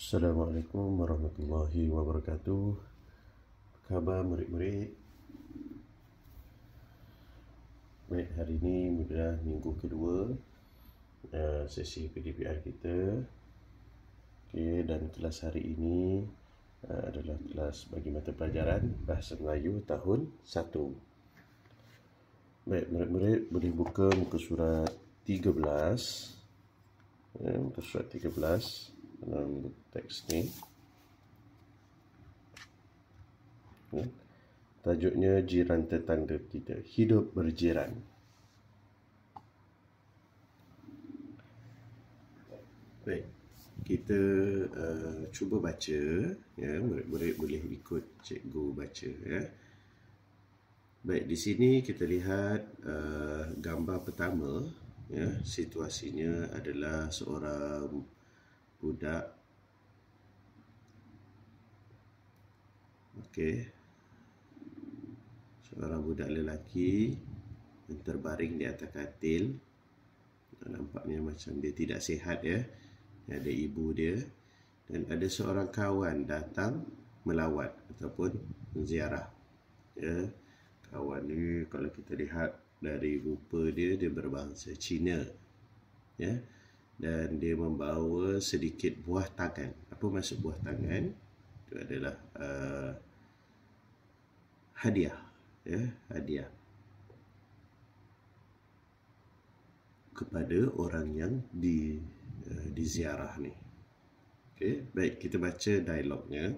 Assalamualaikum warahmatullahi wabarakatuh Apa khabar murid-murid? Baik, hari ini mudah minggu kedua eh, Sesi PDPR kita okay, Dan kelas hari ini eh, adalah kelas bagi mata pelajaran Bahasa Melayu tahun 1 Baik, murid-murid boleh buka muka surat 13 eh, Muka surat 13 Muka surat 13 dalam teks ni ya. tajuknya jiran tetangga kita hidup berjiran baik kita uh, cuba baca ya murid-murid boleh ikut cikgu baca ya baik di sini kita lihat uh, gambar pertama ya situasinya adalah seorang budak Okey Seorang budak lelaki Yang terbaring di atas katil Nampaknya macam dia tidak sihat ya dia Ada ibu dia Dan ada seorang kawan datang Melawat ataupun ziarah Ya Kawan ni kalau kita lihat dari rupa dia, dia berbangsa Cina. Ya dan dia membawa sedikit buah tangan. Apa maksud buah tangan? Itu adalah uh, hadiah, ya, hadiah kepada orang yang di uh, diziarah ni. Okay, baik kita baca dialognya.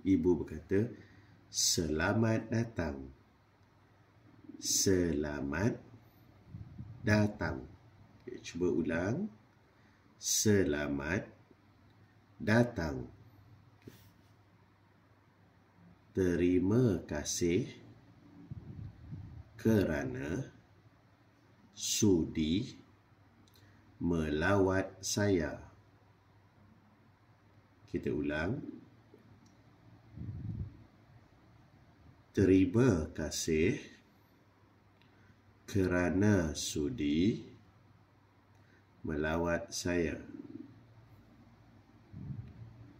Ibu berkata, "Selamat datang." Selamat datang cuba ulang selamat datang terima kasih kerana sudi melawat saya kita ulang terima kasih kerana sudi melawat saya.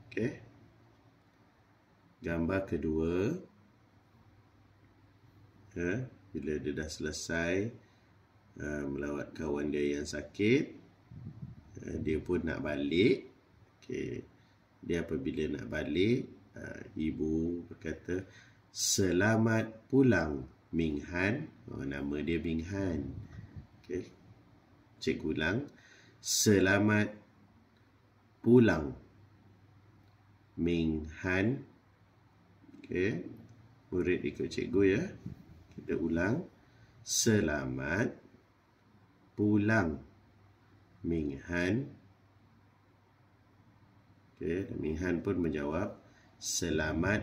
Okey. Gambar kedua. Ha, bila dia dah selesai uh, melawat kawan dia yang sakit, uh, dia pun nak balik. Okey. Dia apabila nak balik, uh, ibu berkata, "Selamat pulang, Minghan." Oh, nama dia Minghan. Okey. Cikgu ulang. Selamat pulang Minghan Okey murid ikut cikgu ya kita ulang selamat pulang Minghan Okey Minghan pun menjawab selamat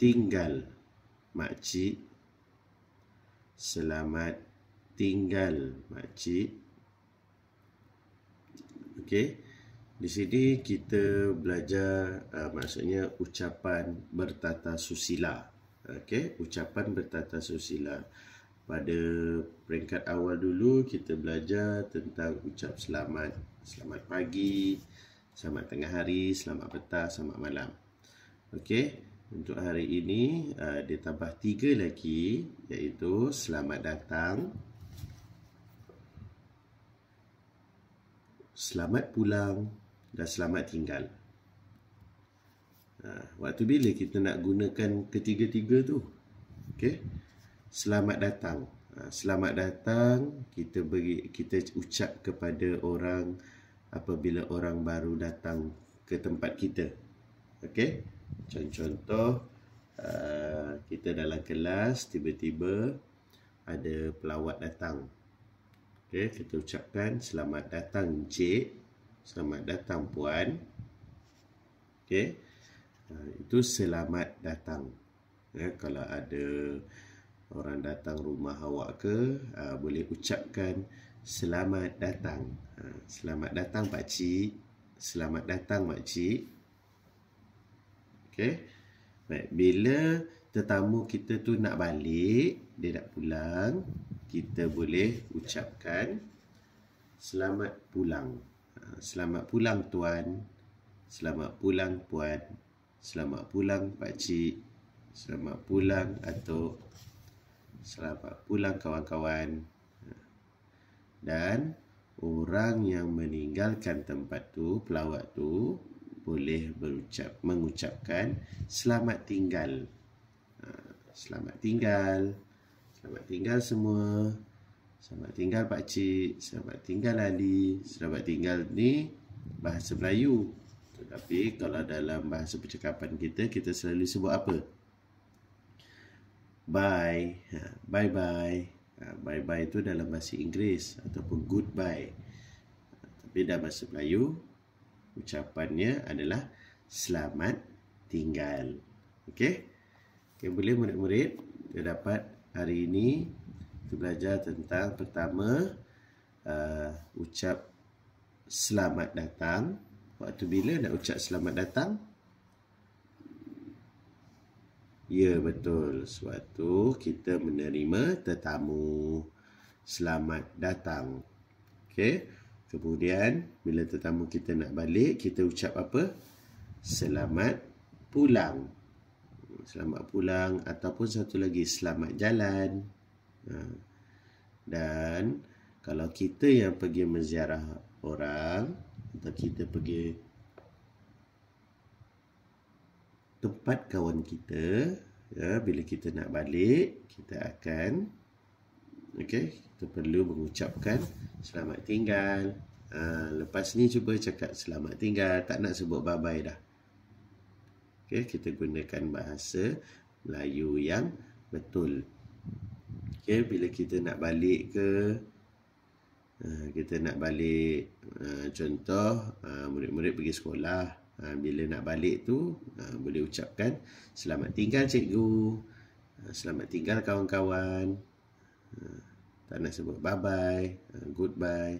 tinggal makcik selamat tinggal makcik Okey. Di sini kita belajar uh, maksudnya ucapan bertata susila. Okey, ucapan bertata susila. Pada peringkat awal dulu kita belajar tentang ucap selamat. Selamat pagi, selamat tengah hari, selamat petang, selamat malam. Okey. Untuk hari ini, uh, dia tambah tiga lagi iaitu selamat datang, selamat pulang dan selamat tinggal. Ha, waktu bila kita nak gunakan ketiga-tiga tu? Okey. Selamat datang. Ha, selamat datang kita beri kita ucap kepada orang apabila orang baru datang ke tempat kita. Okey. Macam contoh Uh, kita dalam kelas tiba-tiba ada pelawat datang Okey, kita ucapkan selamat datang Encik. Selamat datang Puan. Okay, Uh, ah, itu selamat datang. Ya, kalau ada orang datang rumah awak ke, uh, boleh ucapkan selamat datang. Uh, selamat datang Pak Cik. Selamat datang Pak Cik. Okay, Baik, bila tetamu kita tu nak balik, dia nak pulang, kita boleh ucapkan selamat pulang. Ah, selamat pulang tuan, selamat pulang puan, selamat pulang pak cik, selamat pulang atuk, selamat pulang kawan-kawan. Ah. Dan orang yang meninggalkan tempat tu, pelawat tu boleh berucap mengucapkan selamat tinggal. Ah, selamat tinggal. Selamat tinggal. Selamat tinggal semua. Selamat tinggal Pak Cik, selamat tinggal Ali, selamat tinggal ni bahasa Melayu. Tetapi kalau dalam bahasa percakapan kita, kita selalu sebut apa? Bye, ha, bye-bye. Ha, bye-bye itu dalam bahasa Inggeris ataupun goodbye. Ha, tapi dalam bahasa Melayu, ucapannya adalah selamat tinggal. Okey? Okay, boleh murid-murid dapat hari ini kita belajar tentang pertama uh, ucap selamat datang waktu bila nak ucap selamat datang ya betul Suatu kita menerima tetamu selamat datang okey kemudian bila tetamu kita nak balik kita ucap apa selamat pulang selamat pulang ataupun satu lagi selamat jalan ha. dan kalau kita yang pergi menziarah orang atau kita pergi tempat kawan kita ya bila kita nak balik kita akan okay, kita perlu mengucapkan selamat tinggal Uh, lepas ni cuba cakap selamat tinggal tak nak sebut bye bye dah Okay, kita gunakan bahasa Melayu yang betul. Okay, bila kita nak balik ke, ha, kita nak balik ha, contoh ha, murid-murid pergi sekolah. Bila nak balik tu, boleh ucapkan selamat tinggal cikgu, selamat tinggal kawan-kawan, tak nak sebut bye-bye, goodbye.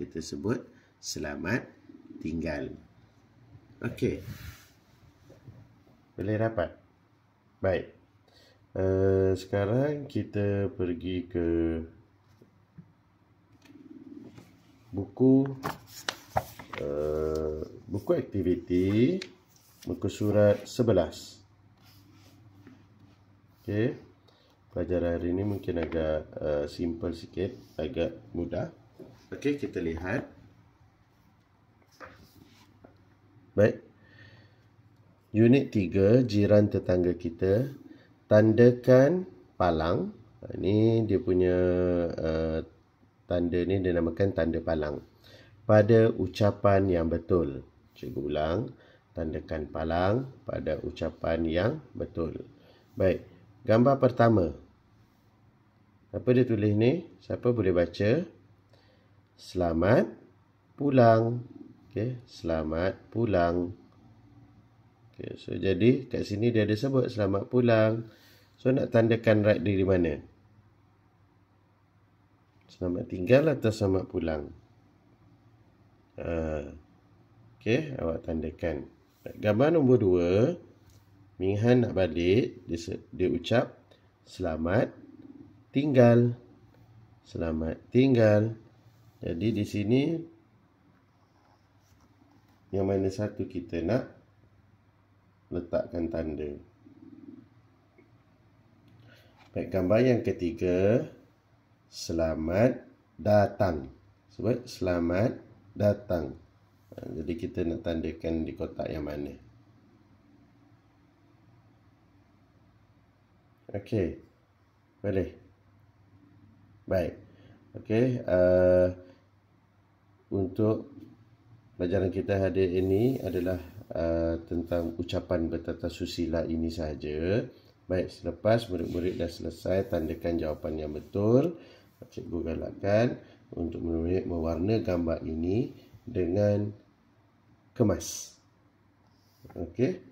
Kita sebut selamat tinggal. Okay. Boleh rapat? Baik. Uh, sekarang kita pergi ke buku uh, buku aktiviti buku surat 11. Okay, Pelajaran hari ini mungkin agak uh, simple sikit, agak mudah. Okey, kita lihat. Baik. Unit 3, jiran tetangga kita, tandakan palang. Ha, ini dia punya uh, tanda ni dinamakan tanda palang. Pada ucapan yang betul. Cuba ulang. Tandakan palang pada ucapan yang betul. Baik. Gambar pertama. Apa dia tulis ni? Siapa boleh baca? Selamat pulang. Okay. Selamat pulang. Okay, so jadi kat sini dia ada sebut selamat pulang. So nak tandakan right dia di mana? Selamat tinggal atau selamat pulang? Uh, ha, okay, awak tandakan. Gambar nombor dua. Minghan nak balik. Dia, dia ucap selamat tinggal. Selamat tinggal. Jadi di sini yang mana satu kita nak letakkan tanda. Baik, gambar yang ketiga. Selamat datang. Sebab selamat datang. Ha, jadi kita nak tandakan di kotak yang mana. Okey. Boleh. Baik. Okey. Uh, untuk pelajaran kita hari ini adalah Uh, tentang ucapan bertata susila ini saja. Baik, selepas murid-murid dah selesai, tandakan jawapan yang betul. Cikgu galakkan untuk murid-murid mewarna gambar ini dengan kemas. Okey.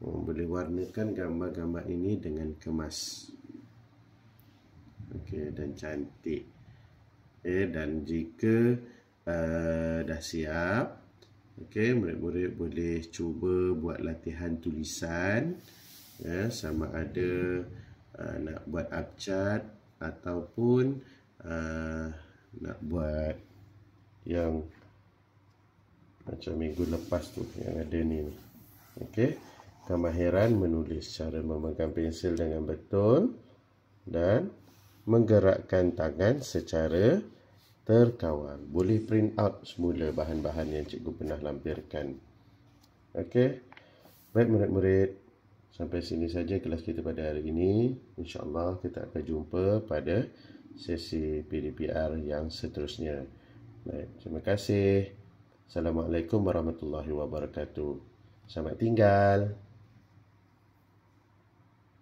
Hmm, boleh warnakan gambar-gambar ini dengan kemas. Okey, dan cantik. Okay, eh, dan jika uh, dah siap, Okey, murid-murid boleh cuba buat latihan tulisan ya, sama ada uh, nak buat abjad ataupun uh, nak buat yang macam minggu lepas tu yang ada ni. Okey. Kemahiran menulis cara memegang pensel dengan betul dan menggerakkan tangan secara terkawal. Boleh print out semula bahan-bahan yang cikgu pernah lampirkan. Okey. Baik murid-murid, sampai sini saja kelas kita pada hari ini. Insya-Allah kita akan jumpa pada sesi PDPR yang seterusnya. Baik, terima kasih. Assalamualaikum warahmatullahi wabarakatuh. Selamat tinggal.